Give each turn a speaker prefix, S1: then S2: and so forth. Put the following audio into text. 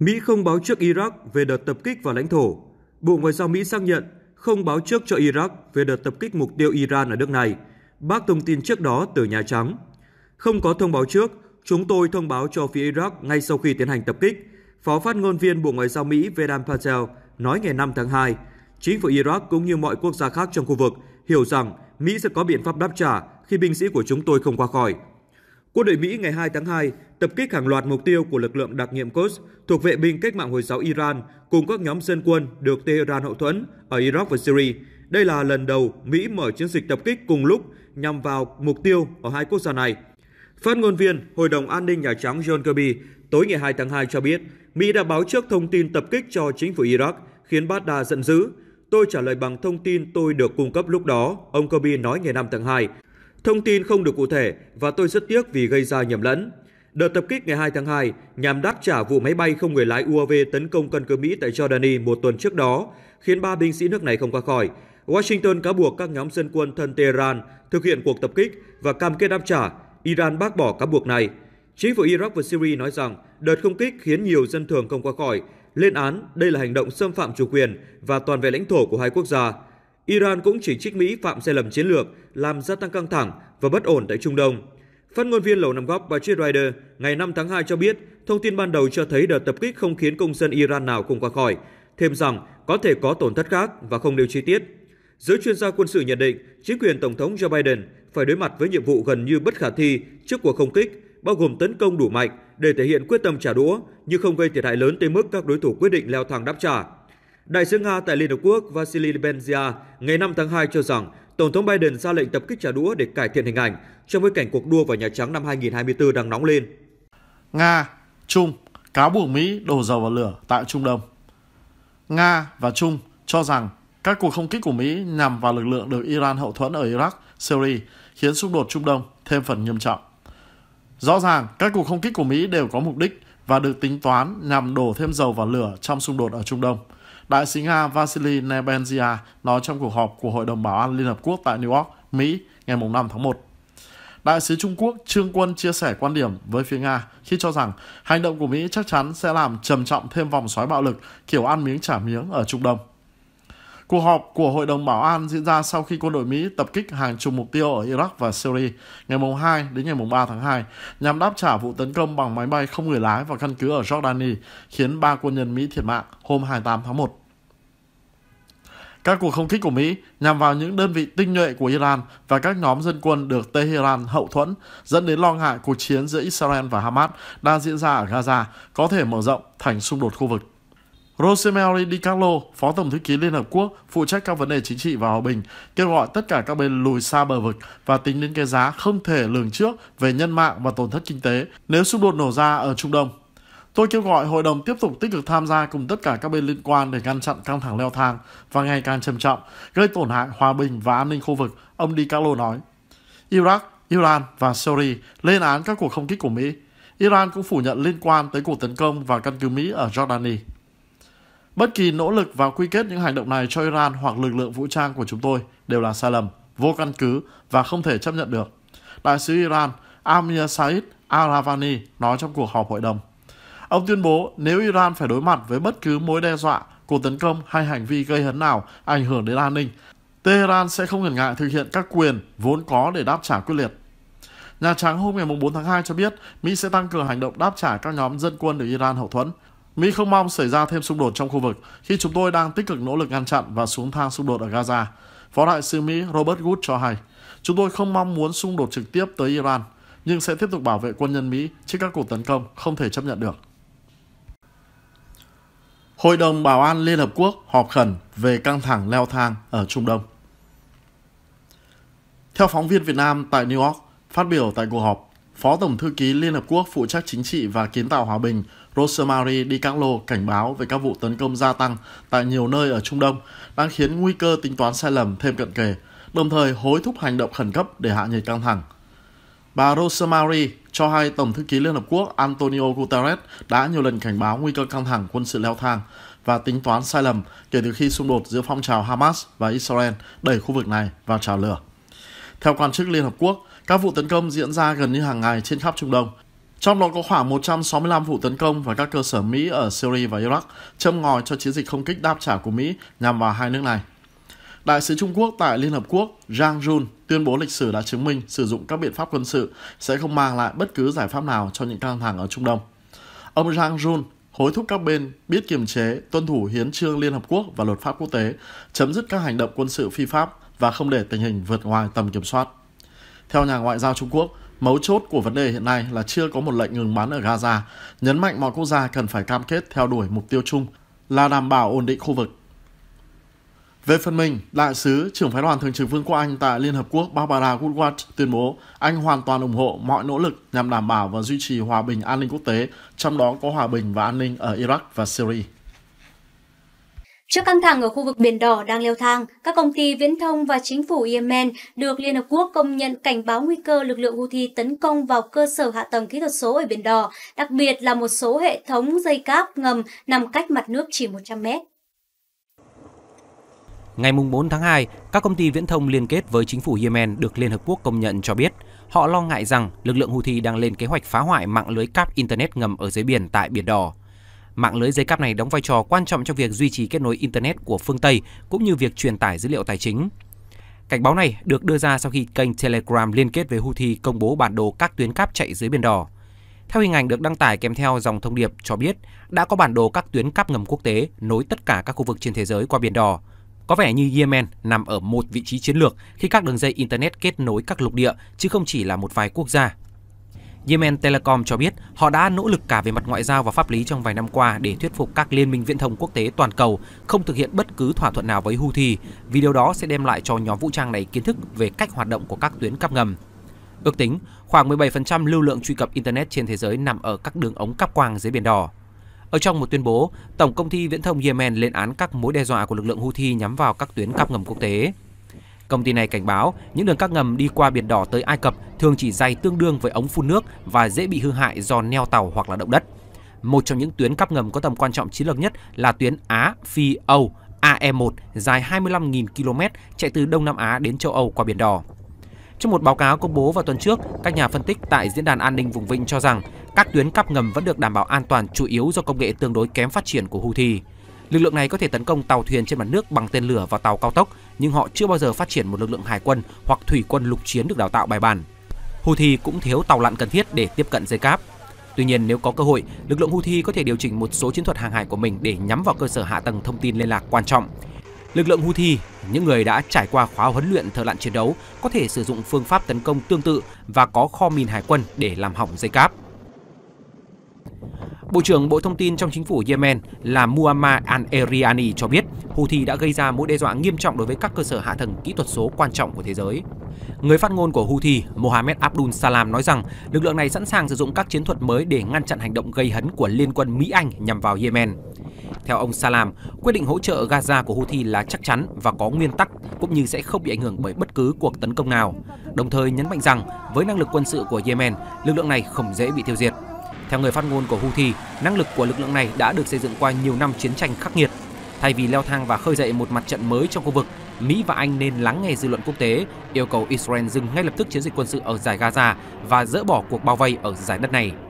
S1: Mỹ không báo trước Iraq về đợt tập kích vào lãnh thổ. Bộ Ngoại giao Mỹ xác nhận không báo trước cho Iraq về đợt tập kích mục tiêu Iran ở nước này. Bác thông tin trước đó từ Nhà Trắng. Không có thông báo trước, chúng tôi thông báo cho phía Iraq ngay sau khi tiến hành tập kích. Phó phát ngôn viên Bộ Ngoại giao Mỹ Vedant Patel nói ngày 5 tháng 2, chính phủ Iraq cũng như mọi quốc gia khác trong khu vực hiểu rằng Mỹ sẽ có biện pháp đáp trả khi binh sĩ của chúng tôi không qua khỏi, Quân đội Mỹ ngày 2 tháng 2 tập kích hàng loạt mục tiêu của lực lượng đặc nhiệm Quds thuộc vệ binh cách mạng Hồi giáo Iran cùng các nhóm dân quân được Tehran hậu thuẫn ở Iraq và Syria. Đây là lần đầu Mỹ mở chiến dịch tập kích cùng lúc nhằm vào mục tiêu ở hai quốc gia này. Phát ngôn viên Hội đồng An ninh Nhà Trắng John Kirby tối ngày 2 tháng 2 cho biết Mỹ đã báo trước thông tin tập kích cho chính phủ Iraq khiến Baghdad giận dữ. Tôi trả lời bằng thông tin tôi được cung cấp lúc đó, ông Kirby nói ngày 5 tháng 2. Thông tin không được cụ thể và tôi rất tiếc vì gây ra nhầm lẫn. Đợt tập kích ngày 2 tháng 2 nhằm đáp trả vụ máy bay không người lái UAV tấn công căn cứ Mỹ tại Jordani một tuần trước đó, khiến ba binh sĩ nước này không qua khỏi. Washington cáo buộc các nhóm dân quân thân Tehran thực hiện cuộc tập kích và cam kết đáp trả. Iran bác bỏ cáo buộc này. Chính phủ Iraq và Syria nói rằng đợt không kích khiến nhiều dân thường không qua khỏi, lên án đây là hành động xâm phạm chủ quyền và toàn vẹn lãnh thổ của hai quốc gia. Iran cũng chỉ trích Mỹ phạm sai lầm chiến lược, làm gia tăng căng thẳng và bất ổn tại Trung Đông. Phát ngôn viên Lầu Năm Góc Patrick Ryder ngày 5 tháng 2 cho biết, thông tin ban đầu cho thấy đợt tập kích không khiến công dân Iran nào cùng qua khỏi, thêm rằng có thể có tổn thất khác và không nêu chi tiết. Giới chuyên gia quân sự nhận định, chính quyền Tổng thống Joe Biden phải đối mặt với nhiệm vụ gần như bất khả thi trước cuộc không kích, bao gồm tấn công đủ mạnh để thể hiện quyết tâm trả đũa, nhưng không gây thiệt hại lớn tới mức các đối thủ quyết định leo thang đáp trả Đại sứ Nga tại Liên Hợp Quốc Vasily Benzia ngày 5 tháng 2 cho rằng Tổng thống Biden ra lệnh tập kích trả đũa để cải thiện hình ảnh trong bối cảnh cuộc đua vào Nhà Trắng năm 2024 đang nóng lên. Nga, Trung
S2: cáo buộc Mỹ đổ dầu vào lửa tại Trung Đông. Nga và Trung cho rằng các cuộc không kích của Mỹ nhằm vào lực lượng được Iran hậu thuẫn ở Iraq, Syria khiến xung đột Trung Đông thêm phần nghiêm trọng. Rõ ràng, các cuộc không kích của Mỹ đều có mục đích và được tính toán nhằm đổ thêm dầu vào lửa trong xung đột ở Trung Đông – Đại sứ Nga Vasily Nebenzia nói trong cuộc họp của Hội đồng Bảo an Liên Hợp Quốc tại New York, Mỹ ngày 5 tháng 1. Đại sứ Trung Quốc Trương Quân chia sẻ quan điểm với phía Nga khi cho rằng hành động của Mỹ chắc chắn sẽ làm trầm trọng thêm vòng xoáy bạo lực kiểu ăn miếng trả miếng ở Trung Đông. Cuộc họp của Hội đồng Bảo an diễn ra sau khi quân đội Mỹ tập kích hàng chục mục tiêu ở Iraq và Syria ngày 2 đến ngày 3 tháng 2 nhằm đáp trả vụ tấn công bằng máy bay không người lái vào căn cứ ở Jordani khiến ba quân nhân Mỹ thiệt mạng hôm 28 tháng 1. Các cuộc không kích của Mỹ nhằm vào những đơn vị tinh nhuệ của Iran và các nhóm dân quân được Tehran hậu thuẫn, dẫn đến lo ngại cuộc chiến giữa Israel và Hamas đang diễn ra ở Gaza có thể mở rộng thành xung đột khu vực. Rosemary DiCarlo, Phó Tổng thư ký Liên Hợp Quốc, phụ trách các vấn đề chính trị và hòa bình, kêu gọi tất cả các bên lùi xa bờ vực và tính đến cái giá không thể lường trước về nhân mạng và tổn thất kinh tế nếu xung đột nổ ra ở Trung Đông. Tôi kêu gọi hội đồng tiếp tục tích cực tham gia cùng tất cả các bên liên quan để ngăn chặn căng thẳng leo thang và ngày càng trầm trọng, gây tổn hại hòa bình và an ninh khu vực, ông DiCarlo nói. Iraq, Iran và Syria lên án các cuộc không kích của Mỹ. Iran cũng phủ nhận liên quan tới cuộc tấn công vào căn cứ Mỹ ở Jordani. Bất kỳ nỗ lực và quy kết những hành động này cho Iran hoặc lực lượng vũ trang của chúng tôi đều là sai lầm, vô căn cứ và không thể chấp nhận được. Đại sứ Iran Amir Said Aravani nói trong cuộc họp hội đồng. Ông tuyên bố nếu Iran phải đối mặt với bất cứ mối đe dọa, cuộc tấn công hay hành vi gây hấn nào ảnh hưởng đến an ninh, Tehran sẽ không ngần ngại thực hiện các quyền vốn có để đáp trả quyết liệt. Nhà Trắng hôm ngày 4 tháng 2 cho biết Mỹ sẽ tăng cường hành động đáp trả các nhóm dân quân được Iran hậu thuẫn – Mỹ không mong xảy ra thêm xung đột trong khu vực khi chúng tôi đang tích cực nỗ lực ngăn chặn và xuống thang xung đột ở Gaza. Phó đại sứ Mỹ Robert Wood cho hay, chúng tôi không mong muốn xung đột trực tiếp tới Iran, nhưng sẽ tiếp tục bảo vệ quân nhân Mỹ trước các cuộc tấn công không thể chấp nhận được. Hội đồng Bảo an Liên Hợp Quốc họp khẩn về căng thẳng leo thang ở Trung Đông. Theo phóng viên Việt Nam tại New York, phát biểu tại cuộc họp, Phó Tổng Thư ký Liên Hợp Quốc phụ trách chính trị và kiến tạo hòa bình Rosemary Di Carlo cảnh báo về các vụ tấn công gia tăng tại nhiều nơi ở Trung Đông đang khiến nguy cơ tính toán sai lầm thêm cận kề, đồng thời hối thúc hành động khẩn cấp để hạ nhiệt căng thẳng. Bà Rosemary cho hay Tổng thư ký Liên Hợp Quốc Antonio Guterres đã nhiều lần cảnh báo nguy cơ căng thẳng quân sự leo thang và tính toán sai lầm kể từ khi xung đột giữa phong trào Hamas và Israel đẩy khu vực này vào trào lửa. Theo quan chức Liên Hợp Quốc, các vụ tấn công diễn ra gần như hàng ngày trên khắp Trung Đông, trong đó có khoảng 165 vụ tấn công vào các cơ sở Mỹ ở Syria và Iraq, châm ngòi cho chiến dịch không kích đáp trả của Mỹ nhằm vào hai nước này. Đại sứ Trung Quốc tại Liên Hợp Quốc Zhang Jun tuyên bố lịch sử đã chứng minh sử dụng các biện pháp quân sự sẽ không mang lại bất cứ giải pháp nào cho những căng thẳng ở Trung Đông. Ông Zhang Jun hối thúc các bên biết kiềm chế, tuân thủ hiến trương Liên Hợp Quốc và luật pháp quốc tế, chấm dứt các hành động quân sự phi pháp và không để tình hình vượt ngoài tầm kiểm soát. Theo nhà ngoại giao Trung Quốc, Mấu chốt của vấn đề hiện nay là chưa có một lệnh ngừng bắn ở Gaza, nhấn mạnh mọi quốc gia cần phải cam kết theo đuổi mục tiêu chung là đảm bảo ổn định khu vực. Về phần mình, đại sứ trưởng phái đoàn thường trực Vương quốc Anh tại Liên Hợp Quốc Barbara Woodward tuyên bố Anh hoàn toàn ủng hộ mọi nỗ lực nhằm đảm bảo và duy trì hòa bình an ninh quốc tế, trong đó có hòa bình và an ninh ở Iraq và Syria. Trước căng thẳng ở khu vực Biển Đỏ đang leo thang, các công ty viễn thông và chính phủ Yemen được Liên Hợp Quốc công nhận cảnh báo nguy cơ lực lượng Houthi tấn công vào cơ sở hạ tầng kỹ thuật số ở Biển Đỏ, đặc biệt là một số hệ thống dây cáp ngầm nằm cách mặt nước chỉ 100 mét.
S3: Ngày 4 tháng 2, các công ty viễn thông liên kết với chính phủ Yemen được Liên Hợp Quốc công nhận cho biết họ lo ngại rằng lực lượng Houthi đang lên kế hoạch phá hoại mạng lưới cáp Internet ngầm ở dưới biển tại Biển Đỏ. Mạng lưới dây cáp này đóng vai trò quan trọng trong việc duy trì kết nối Internet của phương Tây cũng như việc truyền tải dữ liệu tài chính. Cảnh báo này được đưa ra sau khi kênh Telegram liên kết với Houthi công bố bản đồ các tuyến cáp chạy dưới Biển Đỏ. Theo hình ảnh được đăng tải kèm theo dòng thông điệp cho biết, đã có bản đồ các tuyến cáp ngầm quốc tế nối tất cả các khu vực trên thế giới qua Biển Đỏ. Có vẻ như Yemen nằm ở một vị trí chiến lược khi các đường dây Internet kết nối các lục địa, chứ không chỉ là một vài quốc gia Yemen Telecom cho biết họ đã nỗ lực cả về mặt ngoại giao và pháp lý trong vài năm qua để thuyết phục các liên minh viễn thông quốc tế toàn cầu không thực hiện bất cứ thỏa thuận nào với Houthi, vì điều đó sẽ đem lại cho nhóm vũ trang này kiến thức về cách hoạt động của các tuyến cắp ngầm. Ước tính, khoảng 17% lưu lượng truy cập Internet trên thế giới nằm ở các đường ống cáp quang dưới Biển Đỏ. Ở trong một tuyên bố, Tổng công ty Viễn thông Yemen lên án các mối đe dọa của lực lượng Houthi nhắm vào các tuyến cáp ngầm quốc tế. Công ty này cảnh báo những đường các ngầm đi qua Biển Đỏ tới Ai Cập thường chỉ dày tương đương với ống phun nước và dễ bị hư hại do neo tàu hoặc là động đất. Một trong những tuyến cắp ngầm có tầm quan trọng chiến lược nhất là tuyến Á-Phi-Âu AE1 dài 25.000 km chạy từ Đông Nam Á đến châu Âu qua Biển Đỏ. Trong một báo cáo công bố vào tuần trước, các nhà phân tích tại Diễn đàn An ninh vùng Vịnh cho rằng các tuyến cắp ngầm vẫn được đảm bảo an toàn chủ yếu do công nghệ tương đối kém phát triển của Houthi. Lực lượng này có thể tấn công tàu thuyền trên mặt nước bằng tên lửa và tàu cao tốc nhưng họ chưa bao giờ phát triển một lực lượng hải quân hoặc thủy quân lục chiến được đào tạo bài bản. Houthi cũng thiếu tàu lặn cần thiết để tiếp cận dây cáp. Tuy nhiên, nếu có cơ hội, lực lượng Houthi có thể điều chỉnh một số chiến thuật hàng hải của mình để nhắm vào cơ sở hạ tầng thông tin liên lạc quan trọng. Lực lượng Houthi, những người đã trải qua khóa huấn luyện thợ lặn chiến đấu, có thể sử dụng phương pháp tấn công tương tự và có kho mìn hải quân để làm hỏng dây cáp. Bộ trưởng Bộ Thông tin trong chính phủ Yemen là Muammar al-Eriani cho biết Houthi đã gây ra mối đe dọa nghiêm trọng đối với các cơ sở hạ tầng kỹ thuật số quan trọng của thế giới. Người phát ngôn của Houthi, Mohammed Abdul Salam nói rằng lực lượng này sẵn sàng sử dụng các chiến thuật mới để ngăn chặn hành động gây hấn của Liên quân Mỹ-Anh nhằm vào Yemen. Theo ông Salam, quyết định hỗ trợ Gaza của Houthi là chắc chắn và có nguyên tắc cũng như sẽ không bị ảnh hưởng bởi bất cứ cuộc tấn công nào. Đồng thời nhấn mạnh rằng với năng lực quân sự của Yemen, lực lượng này không dễ bị tiêu diệt. Theo người phát ngôn của Houthi, năng lực của lực lượng này đã được xây dựng qua nhiều năm chiến tranh khắc nghiệt Thay vì leo thang và khơi dậy một mặt trận mới trong khu vực, Mỹ và Anh nên lắng nghe dư luận quốc tế, yêu cầu Israel dừng ngay lập tức chiến dịch quân sự ở giải Gaza và dỡ bỏ cuộc bao vây ở giải đất này.